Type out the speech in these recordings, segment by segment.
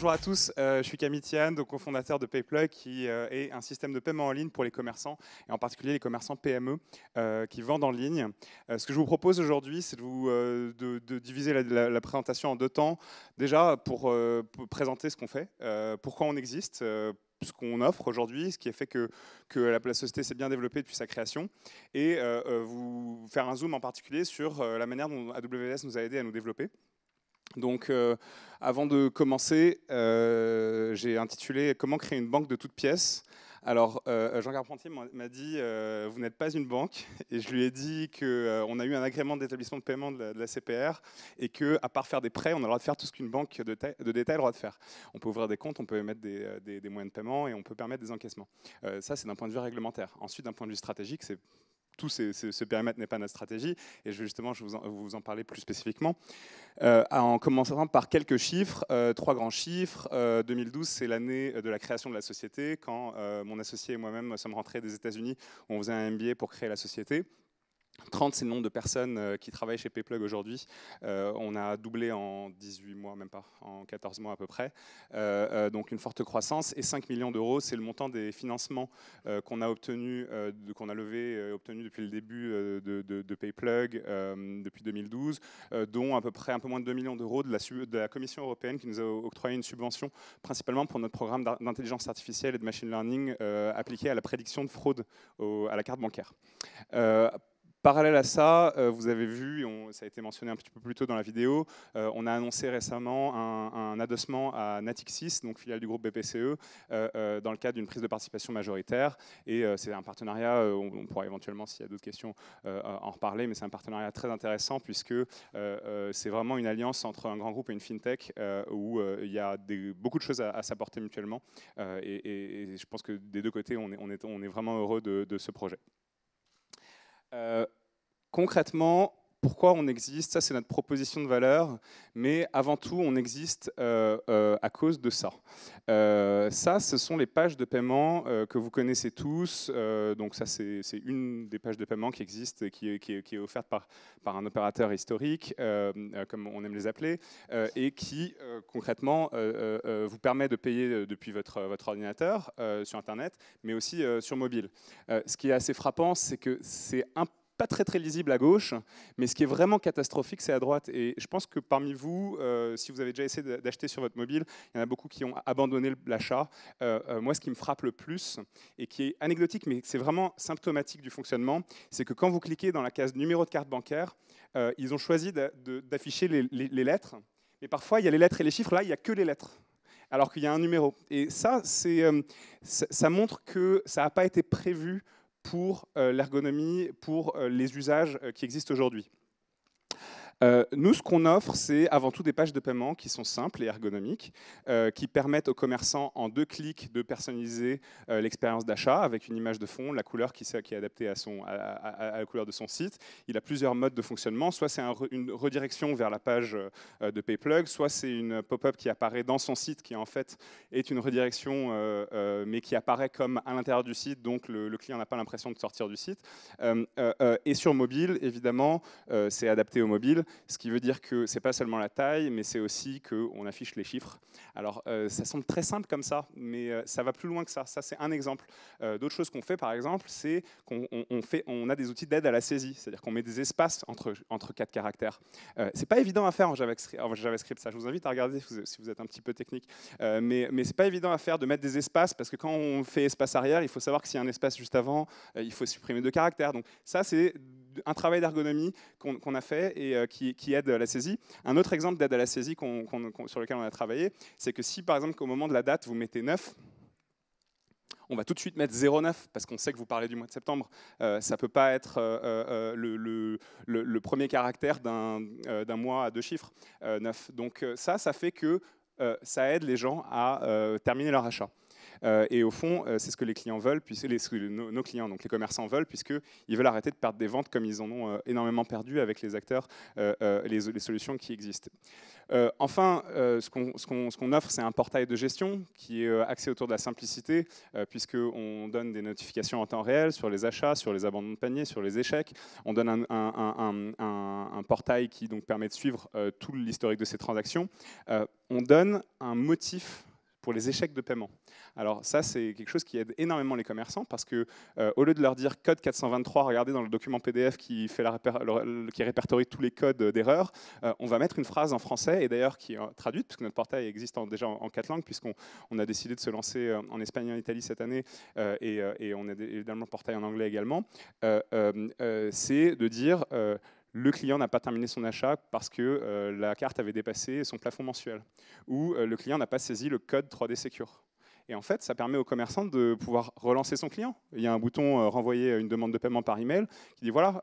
Bonjour à tous, euh, je suis Camille Thian, cofondateur de PayPlug, qui euh, est un système de paiement en ligne pour les commerçants, et en particulier les commerçants PME euh, qui vendent en ligne. ce que je vous propose aujourd'hui, c'est de, de, diviser la, présentation en deux temps. Déjà, pour, présenter ce qu'on fait, pourquoi on existe, ce qu'on offre aujourd'hui, ce qui a fait que, que la, société s'est bien développée depuis sa création, et vous faire un zoom en particulier sur la manière dont AWS nous a aidé à nous développer. Donc, euh, avant de commencer, euh, j'ai intitulé Comment créer une banque de toutes pièces. Alors, euh, Jean Carpentier m'a dit Vous n'êtes pas une banque. Et je lui ai dit qu'on a eu un agrément d'établissement de paiement de la, CPR et que, à part faire des prêts, on a le droit de faire tout ce qu'une banque de, détail a le droit de faire. On peut ouvrir des comptes, on peut émettre des moyens de paiement et on peut permettre des encaissements. ça, c'est d'un point de vue réglementaire. Ensuite, d'un point de vue stratégique, c'est tout ce, périmètre n'est pas notre stratégie, et je vais justement je vous, en, vous parler plus spécifiquement. Euh, en commençant par quelques chiffres, euh, trois grands chiffres. 2012, euh, c'est l'année de la création de la société, quand mon associé et moi-même sommes rentrés des États-Unis, on faisait un MBA pour créer la société. 30, c'est le nombre de personnes euh, qui travaillent chez Payplug aujourd'hui. Euh, on a doublé en 18 mois, même pas, en 14 mois à peu près. Euh, donc une forte croissance. Et 5 millions d'euros, c'est le montant des financements qu'on a obtenus, qu'on a levés obtenus depuis le début de, Payplug, depuis 2012, dont à peu près un peu moins de 2 millions d'euros de la, Commission européenne qui nous a octroyé une subvention, principalement pour notre programme d'intelligence artificielle et de machine learning appliqué à la prédiction de fraude à la carte bancaire Parallèle à ça, euh, vous avez vu, ça a été mentionné un petit peu plus tôt dans la vidéo, euh, on a annoncé récemment un, adossement à Natixis, donc filiale du groupe BPCE, euh, dans le cadre d'une prise de participation majoritaire. Et c'est un partenariat, on, pourra éventuellement, s'il y a d'autres questions, en reparler, mais c'est un partenariat très intéressant puisque c'est vraiment une alliance entre un grand groupe et une fintech où il y a beaucoup de choses à, s'apporter mutuellement. Et, je pense que des deux côtés, on est, on on est vraiment heureux de, de ce projet. Euh, concrètement, pourquoi on existe, ça c'est notre proposition de valeur, mais avant tout on existe euh, euh, à cause de ça. Euh, ça, ce sont les pages de paiement que vous connaissez tous, donc ça c'est une des pages de paiement qui existe, qui, qui, qui est offerte par, par, un opérateur historique, comme on aime les appeler, et qui concrètement vous permet de payer depuis votre, votre ordinateur sur Internet, mais aussi sur mobile. ce qui est assez frappant, c'est que c'est un peu pas très très lisible à gauche, mais ce qui est vraiment catastrophique, c'est à droite. Et je pense que parmi vous, euh, si vous avez déjà essayé d'acheter sur votre mobile, il y en a beaucoup qui ont abandonné l'achat. Euh, euh, moi, ce qui me frappe le plus, et qui est anecdotique, mais c'est vraiment symptomatique du fonctionnement, c'est que quand vous cliquez dans la case numéro de carte bancaire, ils ont choisi d'afficher les, les lettres. Mais parfois, il y a les lettres et les chiffres. Là, il n'y a que les lettres alors qu'il y a un numéro. Et ça, c'est, ça montre que ça n'a pas été prévu pour euh, l'ergonomie, pour euh, les usages euh, qui existent aujourd'hui. Euh, nous, ce qu'on offre, c'est avant tout des pages de paiement qui sont simples et ergonomiques, euh, qui permettent aux commerçants en deux clics de personnaliser euh, l'expérience d'achat avec une image de fond, la couleur qui, est adaptée à, la couleur de son site. Il a plusieurs modes de fonctionnement. Soit c'est une redirection vers la page de PayPlug, soit c'est une pop-up qui apparaît dans son site, qui en fait est une redirection, mais qui apparaît comme à l'intérieur du site, donc le client n'a pas l'impression de sortir du site. et sur mobile, évidemment, c'est adapté au mobile ce qui veut dire que c'est pas seulement la taille, mais c'est aussi qu'on affiche les chiffres. Alors, euh, ça semble très simple comme ça, mais euh, ça va plus loin que ça. Ça, c'est un exemple. Euh, d'autres choses qu'on fait, par exemple, c'est qu'on on a des outils d'aide à la saisie, c'est-à-dire qu'on met des espaces entre, entre quatre caractères. c'est pas évident à faire en JavaScript, ça. Je vous invite à regarder si vous êtes un petit peu technique. mais mais c'est pas évident à faire de mettre des espaces, parce que quand on fait espace arrière, il faut savoir que s'il y a un espace juste avant, il faut supprimer deux caractères. Donc, ça, c'est un travail d'ergonomie qu'on a fait et euh, qui, aide à la saisie. Un autre exemple d'aide à la saisie sur lequel on a travaillé, c'est que si par exemple au moment de la date vous mettez 9, on va tout de suite mettre 0,9 parce qu'on sait que vous parlez du mois de septembre. Euh, ça ne peut pas être euh, le, premier caractère d'un mois à deux chiffres, 9. Donc ça, ça fait que ça aide les gens à terminer leur achat. Euh, et au fond, euh, c'est ce que les clients veulent, puisque les, nos, clients, donc les commerçants veulent, puisqu'ils veulent arrêter de perdre des ventes comme ils en ont euh, énormément perdu avec les acteurs, les, les, solutions qui existent. enfin, ce qu'on offre, c'est un portail de gestion qui est axé autour de la simplicité, puisqu'on donne des notifications en temps réel sur les achats, sur les abandons de panier, sur les échecs. On donne un, portail qui donc permet de suivre tout l'historique de ces transactions. on donne un motif pour les échecs de paiement. Alors ça, c'est quelque chose qui aide énormément les commerçants parce que euh, au lieu de leur dire code 423, regardez dans le document PDF qui, fait la qui répertorie tous les codes euh, d'erreur, euh, on va mettre une phrase en français et d'ailleurs qui est traduite, puisque notre portail existe déjà en, quatre langues, puisqu'on on a décidé de se lancer en Espagne et en Italie cette année et, et, on a évidemment le portail en anglais également, c'est de dire le client n'a pas terminé son achat parce que euh, la carte avait dépassé son plafond mensuel, ou euh, le client n'a pas saisi le code 3D Secure. Et en fait, ça permet au commerçant de pouvoir relancer son client. Il y a un bouton euh, renvoyer une demande de paiement par email qui dit voilà,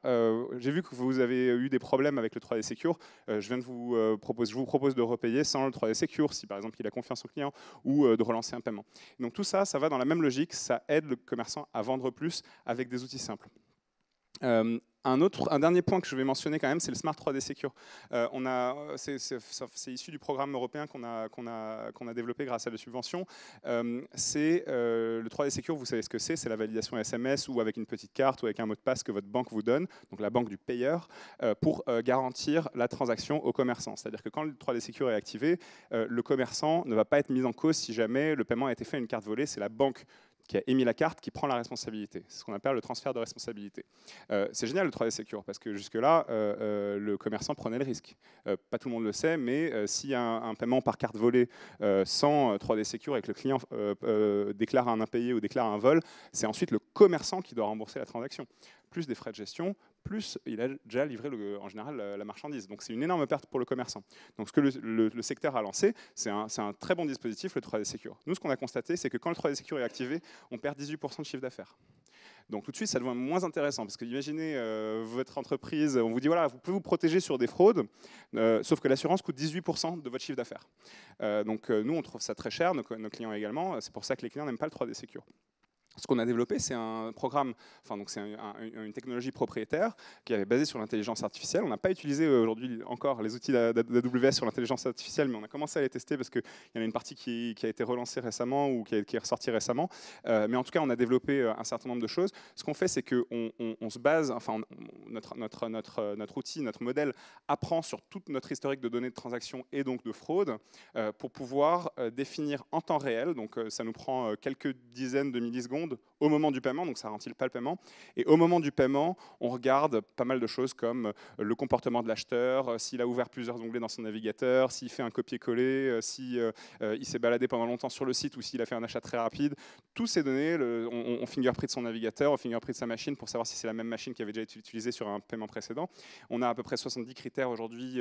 j'ai vu que vous avez eu des problèmes avec le 3D Secure, je viens de vous propose, je vous propose de repayer sans le 3D Secure si par exemple il a confiance au client ou de relancer un paiement. Donc tout ça, ça va dans la même logique, ça aide le commerçant à vendre plus avec des outils simples un, autre, un dernier point que je vais mentionner quand même, c'est le Smart 3D Secure. Euh, c'est, issu du programme européen qu'on a, développé grâce à la subvention. Euh, c'est euh, le 3D Secure, vous savez ce que c'est, c'est la validation SMS ou avec une petite carte ou avec un mot de passe que votre banque vous donne, donc la banque du payeur, pour garantir la transaction au commerçant. C'est-à-dire que quand le 3D Secure est activé, le commerçant ne va pas être mis en cause si jamais le paiement a été fait à une carte volée, c'est la banque qui a émis la carte, qui prend la responsabilité. C'est ce qu'on appelle le transfert de responsabilité. Euh, c'est génial le 3D Secure, parce que jusque-là, euh, euh, le commerçant prenait le risque. pas tout le monde le sait, mais s'il y a un, paiement par carte volée sans 3D Secure et que le client déclare un impayé ou déclare un vol, c'est ensuite le commerçant qui doit rembourser la transaction plus des frais de gestion, plus il a déjà livré en général la, marchandise. Donc c'est une énorme perte pour le commerçant. Donc ce que le, secteur a lancé, c'est un, très bon dispositif, le 3D Secure. Nous, ce qu'on a constaté, c'est que quand le 3D Secure est activé, on perd 18% de chiffre d'affaires. Donc tout de suite, ça devient moins intéressant, parce que imaginez euh, votre entreprise, on vous dit, voilà, vous pouvez vous protéger sur des fraudes, euh, sauf que l'assurance coûte 18% de votre chiffre d'affaires. Euh, donc nous, on trouve ça très cher, nos, nos clients également, c'est pour ça que les clients n'aiment pas le 3D Secure ce qu'on a développé, c'est un programme, enfin donc c'est une technologie propriétaire qui est basée sur l'intelligence artificielle. On n'a pas utilisé euh, aujourd'hui encore les outils d'AWS sur l'intelligence artificielle, mais on a commencé à les tester parce qu'il y en a une partie qui, a été relancée récemment ou qui, est ressortie récemment. Euh, mais en tout cas, on a développé euh, un certain nombre de choses. Ce qu'on fait, c'est qu'on on, se base, enfin notre, notre, notre, notre outil, notre modèle apprend sur toute notre historique de données de transactions et donc de fraude pour pouvoir définir en temps réel, donc ça nous prend quelques dizaines de millisecondes, mundo au moment du paiement, donc ça ralentit pas le paiement. Et au moment du paiement, on regarde pas mal de choses comme euh, le comportement de l'acheteur, euh, s'il a ouvert plusieurs onglets dans son navigateur, s'il fait un copier-coller, euh, s'il s'est baladé pendant longtemps sur le site ou s'il a fait un achat très rapide. Toutes ces données, le, on, on fingerprint son navigateur, on fingerprint sa machine pour savoir si c'est la même machine qui avait déjà été utilisée sur un paiement précédent. On a à peu près 70 critères aujourd'hui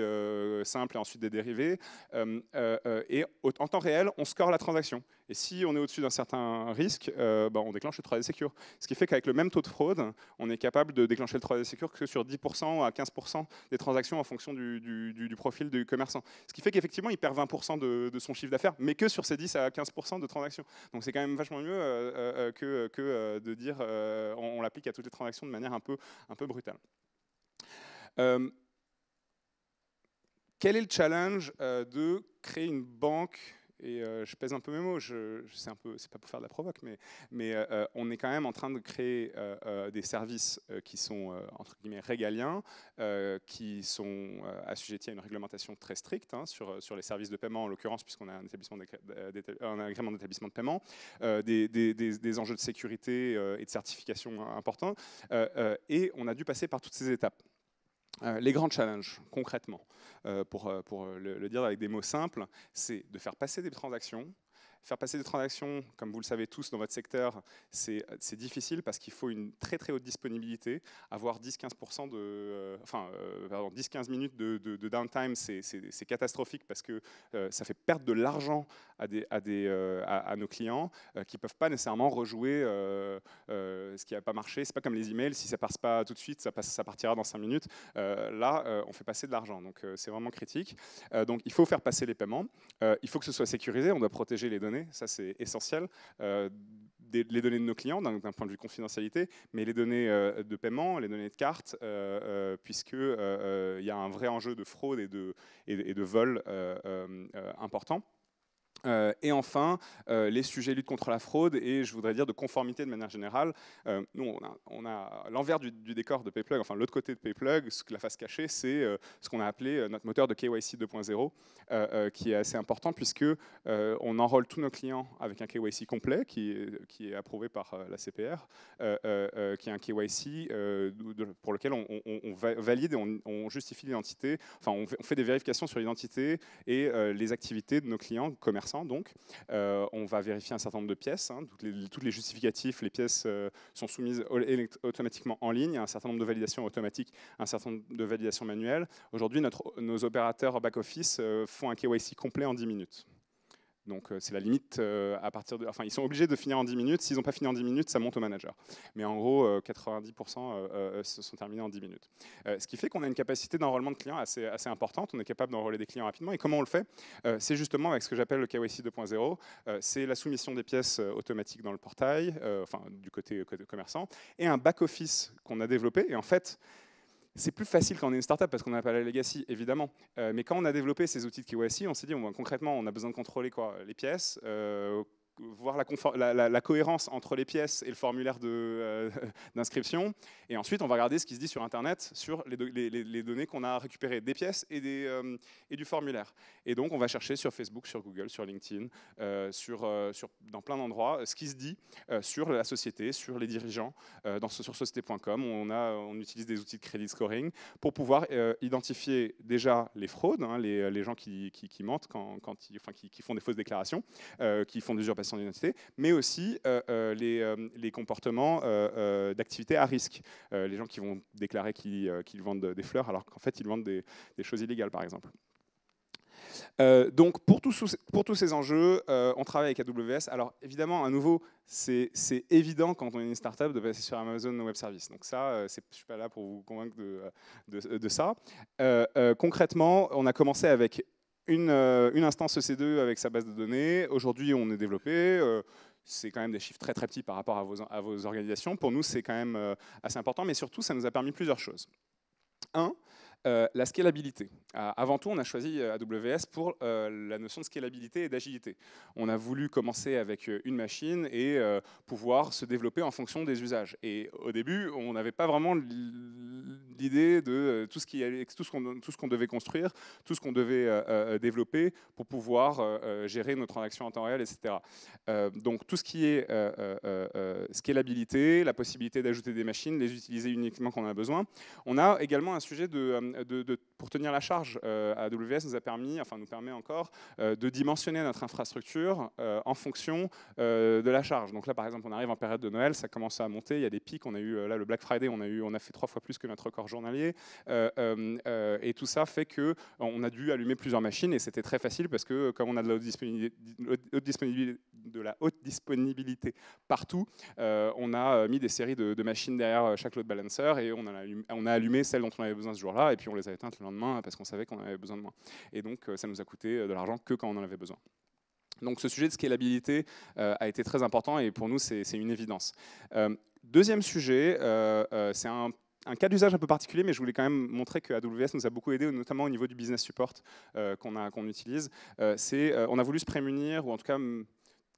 simples et ensuite des dérivés. et en temps réel, on score la transaction. Et si on est au-dessus d'un certain risque, bah, on déclenche le 3D Ce qui fait qu'avec le même taux de fraude, on est capable de déclencher le 3D Secure que sur 10% à 15% des transactions en fonction du, profil du commerçant. Ce qui fait qu'effectivement, il perd 20% de, son chiffre d'affaires, mais que sur ces 10 à 15% de transactions. Donc c'est quand même vachement mieux euh, euh, euh, que, de dire on, l'applique à toutes les transactions de manière un peu, un peu brutale quel est le challenge de créer une banque et euh, je pèse un peu mes mots, je, je un peu, c'est pas pour faire de la provoque, mais, mais euh, euh, on est quand même en train de créer des services qui sont entre guillemets régaliens, qui sont assujettis à une réglementation très stricte hein, sur, sur les services de paiement en l'occurrence, puisqu'on a un, établissement un agrément d'établissement de paiement, des, enjeux de sécurité et de certification hein, importants, et on a dû passer par toutes ces étapes. Euh, les grands challenges, concrètement, euh, pour, euh, le, dire avec des mots simples, c'est de faire passer des transactions Faire passer des transactions, comme vous le savez tous dans votre secteur, c'est difficile parce qu'il faut une très très haute disponibilité. Avoir 10-15% de, euh, enfin, 10-15 euh, minutes de, downtime, c'est catastrophique parce que euh, ça fait perdre de l'argent à, des, à, des, à, nos clients qui ne peuvent pas nécessairement rejouer ce qui n'a pas marché. C'est pas comme les emails, si ça passe pas tout de suite, ça, ça partira dans 5 minutes. là, on fait passer de l'argent, donc c'est vraiment critique. donc il faut faire passer les paiements. il faut que ce soit sécurisé, on doit protéger les données ça c'est essentiel, euh, les données de nos clients d'un point de vue confidentialité, mais les données euh, de paiement, les données de carte, euh, puisque puisqu'il y a un vrai enjeu de fraude et et de vol important. Euh, et enfin, euh, les sujets lutte contre la fraude et je voudrais dire de conformité de manière générale. Euh, nous, on a, l'envers du, décor de Payplug, enfin l'autre côté de Payplug, ce que la face cachée, c'est ce qu'on a appelé notre moteur de KYC 2.0, qui est assez important puisque on enrôle tous nos clients avec un KYC complet qui est, qui est approuvé par la CPR, qui est un KYC pour lequel on, valide et on, on justifie l'identité, enfin on, fait des vérifications sur l'identité et les activités de nos clients commerçants donc. Euh, on va vérifier un certain nombre de pièces. Hein. toutes, les, justificatifs, les pièces euh, sont soumises automatiquement en ligne. Un certain nombre de validations automatiques, un certain nombre de validations manuelles. Aujourd'hui, nos opérateurs back-office euh, font un KYC complet en 10 minutes. Donc euh, c'est la limite euh, à partir de... Enfin, ils sont obligés de finir en 10 minutes. S'ils n'ont pas fini en 10 minutes, ça monte au manager. Mais en gros, 90% euh, se sont terminés en 10 minutes. ce qui fait qu'on a une capacité d'enrôlement de clients assez, importante. On est capable d'enrôler des clients rapidement. Et comment on le fait C'est justement avec ce que j'appelle le KYC 2.0. c'est la soumission des pièces automatiques dans le portail, enfin du côté, commerçant, et un back-office qu'on a développé. Et en fait, c'est plus facile quand on est une startup parce qu'on n'a pas la legacy, évidemment. Euh, mais quand on a développé ces outils de KYC, on s'est dit, ben, concrètement, on a besoin de contrôler quoi les pièces, euh, voir la, cohérence entre les pièces et le formulaire euh, d'inscription. et ensuite, on va regarder ce qui se dit sur Internet sur les, les, données qu'on a récupérées des pièces et, des, euh, et, du formulaire. Et donc, on va chercher sur Facebook, sur Google, sur LinkedIn, euh, sur, sur, dans plein d'endroits, ce qui se dit sur la société, sur les dirigeants. dans, sur société.com, on, a, on utilise des outils de credit scoring pour pouvoir identifier déjà les fraudes, hein, les, les, gens qui, qui, qui mentent, quand, quand ils, enfin, qui, qui, font des fausses déclarations, qui font des usurpations son identité, mais aussi euh, euh, euh, les, comportements d'activité à risque. les gens qui vont déclarer qu'ils vendent des fleurs alors qu'en fait ils vendent des, choses illégales, par exemple. donc pour, pour, tous ces enjeux, on travaille avec AWS. Alors évidemment, à nouveau, c'est évident quand on est une startup de passer sur Amazon Web services. Donc ça, je ne suis pas là pour vous convaincre de, de ça. concrètement, on a commencé avec euh, une, instance EC2 avec sa base de données. Aujourd'hui, on est développé. Euh, c'est quand même des chiffres très très petits par rapport à vos, à vos organisations. Pour nous, c'est quand même euh, assez important, mais surtout, ça nous a permis plusieurs choses. Un, euh, la scalabilité. Avant tout, on a choisi euh, AWS pour euh, la notion de scalabilité et d'agilité. On a voulu commencer avec une machine et pouvoir se développer en fonction des usages. Et au début, on n'avait pas vraiment l'idée de tout ce qu'on devait construire, tout ce qu'on devait développer pour pouvoir gérer notre transactions en temps réel, etc. donc tout ce qui est scalabilité, la possibilité d'ajouter des machines, les utiliser uniquement quand on a besoin. On a également un sujet de de, pour tenir la charge, euh, AWS nous a permis, enfin nous permet encore, euh, de dimensionner notre infrastructure euh, en fonction de la charge. Donc là, par exemple, on arrive en période de Noël, ça commence à monter, il y a des pics. On a eu là le Black Friday, on a eu, on a fait trois fois plus que notre record journalier, et tout ça fait que on a dû allumer plusieurs machines et c'était très facile parce que comme on a de la haute disponibilité, de la haute disponibilité partout, on a mis des séries de, machines derrière chaque load balancer et on a, allumé, on a allumé celles dont on avait besoin ce jour-là et puis on les a éteintes lendemain euh, parce qu'on savait qu'on avait besoin de moins. Et donc, euh, ça nous a coûté euh, de l'argent que quand on en avait besoin. Donc ce sujet de scalabilité a été très important et pour nous c'est une évidence. deuxième sujet, c'est un cas d'usage un peu particulier, mais je voulais quand même montrer que AWS nous a beaucoup aidé, notamment au niveau du business support qu'on utilise. c'est, on a voulu se prémunir, ou en tout cas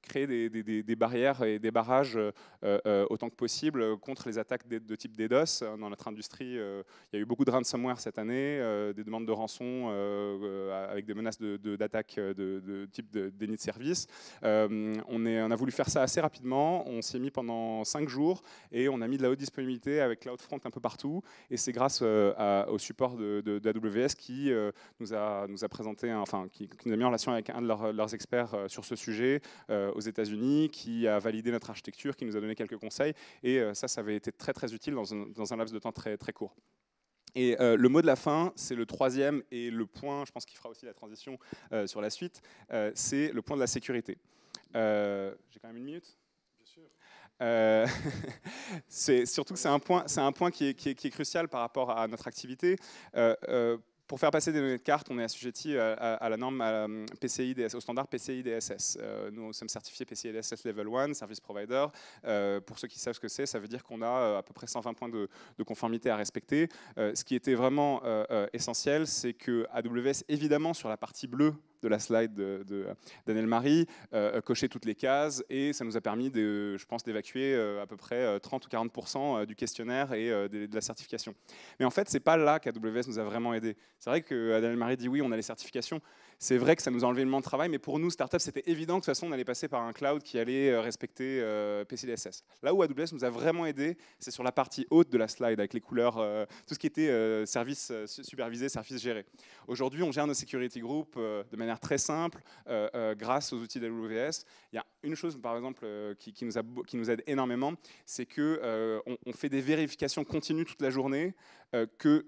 créer des, barrières et des barrages euh, euh, autant que possible euh, contre les attaques de, type DDoS. Dans notre industrie, il y a eu beaucoup de ransomware cette année, des demandes de rançon avec des menaces d'attaques de, de, de, type déni de service. On, est, on, a voulu faire ça assez rapidement, on s'est mis pendant 5 jours et on a mis de la haute disponibilité avec CloudFront un peu partout. Et c'est grâce au support d'AWS qui nous a, nous a présenté, enfin qui, nous a mis en relation avec un de leurs experts sur ce sujet. Euh, aux États-Unis, qui a validé notre architecture, qui nous a donné quelques conseils. Et euh, ça, ça avait été très très utile dans un, laps de temps très très court. Et euh, le mot de la fin, c'est le troisième et le point, je pense qu'il fera aussi la transition sur la suite, c'est le point de la sécurité. J'ai quand même une minute euh, c'est surtout c'est un point, c'est un point qui est, qui, est, crucial par rapport à notre activité. Pour faire passer des données de carte, on est assujetti euh, à, la norme hum, PCI DSS, au standard PCI DSS. Euh, nous sommes certifiés PCI DSS Level 1, Service Provider. Euh, pour ceux qui savent ce que c'est, ça veut dire qu'on a à peu près 120 points de, conformité à respecter. ce qui était vraiment essentiel, c'est que AWS, évidemment, sur la partie bleue de la slide euh, Daniel Marie, euh, euh, cocher toutes les cases, et ça nous a permis, de, je pense, d'évacuer à peu près 30 ou 40 du questionnaire et de la certification. Mais en fait, c'est pas là qu'AWS nous a vraiment aidé. C'est vrai que Daniel Marie dit oui, on a les certifications, c'est vrai que ça nous a enlevé le moment de travail, mais pour nous, start-up, c'était évident que de toute façon, on allait passer par un cloud qui allait euh, respecter euh, PCDSS. Là où AWS nous a vraiment aidé, c'est sur la partie haute de la slide, avec les couleurs, euh, tout ce qui était services service supervisé, service géré. Aujourd'hui, on gère nos security groups de manière très simple, grâce aux outils d'AWS. Il y a une chose, par exemple, qui, nous a, qui, aide énormément, c'est qu'on on fait des vérifications continues toute la journée, que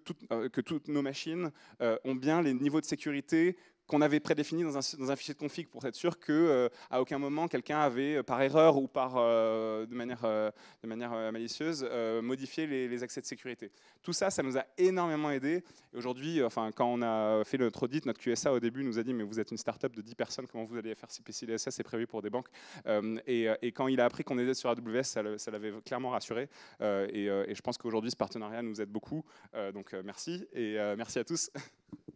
toutes nos machines ont bien les niveaux de sécurité qu'on avait prédéfini dans un, fichier de config pour être sûr qu'à euh, aucun moment quelqu'un avait, euh, par erreur ou par, euh, de manière, de manière malicieuse, modifié les, accès de sécurité. Tout ça, ça nous a énormément aidé. Aujourd'hui, enfin, quand on a fait notre audit, notre QSA au début nous a dit mais vous êtes une start-up de 10 personnes, comment vous allez faire CPC DSS C'est prévu pour des banques. Et, quand il a appris qu'on était sur AWS, ça l'avait clairement rassuré. Et, et, je pense qu'aujourd'hui, ce partenariat nous aide beaucoup. donc merci et merci à tous.